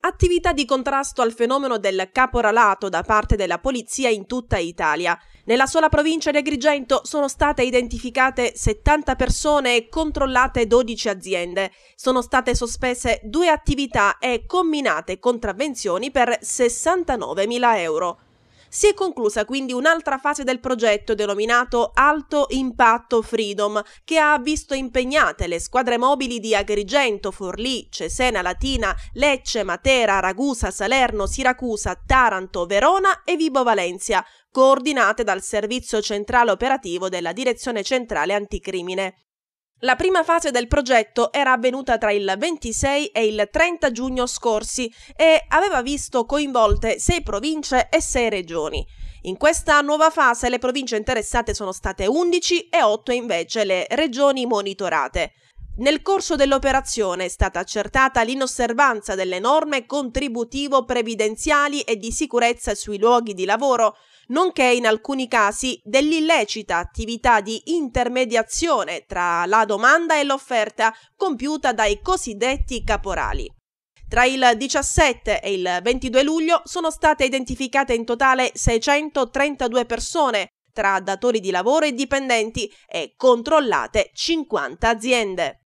attività di contrasto al fenomeno del caporalato da parte della polizia in tutta Italia. Nella sola provincia di Agrigento sono state identificate 70 persone e controllate 12 aziende. Sono state sospese due attività e combinate contravvenzioni per 69.000 euro. Si è conclusa quindi un'altra fase del progetto denominato Alto Impatto Freedom, che ha visto impegnate le squadre mobili di Agrigento, Forlì, Cesena Latina, Lecce, Matera, Ragusa, Salerno, Siracusa, Taranto, Verona e Vibo Valencia, coordinate dal Servizio Centrale Operativo della Direzione Centrale Anticrimine. La prima fase del progetto era avvenuta tra il 26 e il 30 giugno scorsi e aveva visto coinvolte 6 province e 6 regioni. In questa nuova fase le province interessate sono state 11 e 8 invece le regioni monitorate. Nel corso dell'operazione è stata accertata l'inosservanza delle norme contributivo-previdenziali e di sicurezza sui luoghi di lavoro, nonché in alcuni casi dell'illecita attività di intermediazione tra la domanda e l'offerta compiuta dai cosiddetti caporali. Tra il 17 e il 22 luglio sono state identificate in totale 632 persone tra datori di lavoro e dipendenti e controllate 50 aziende.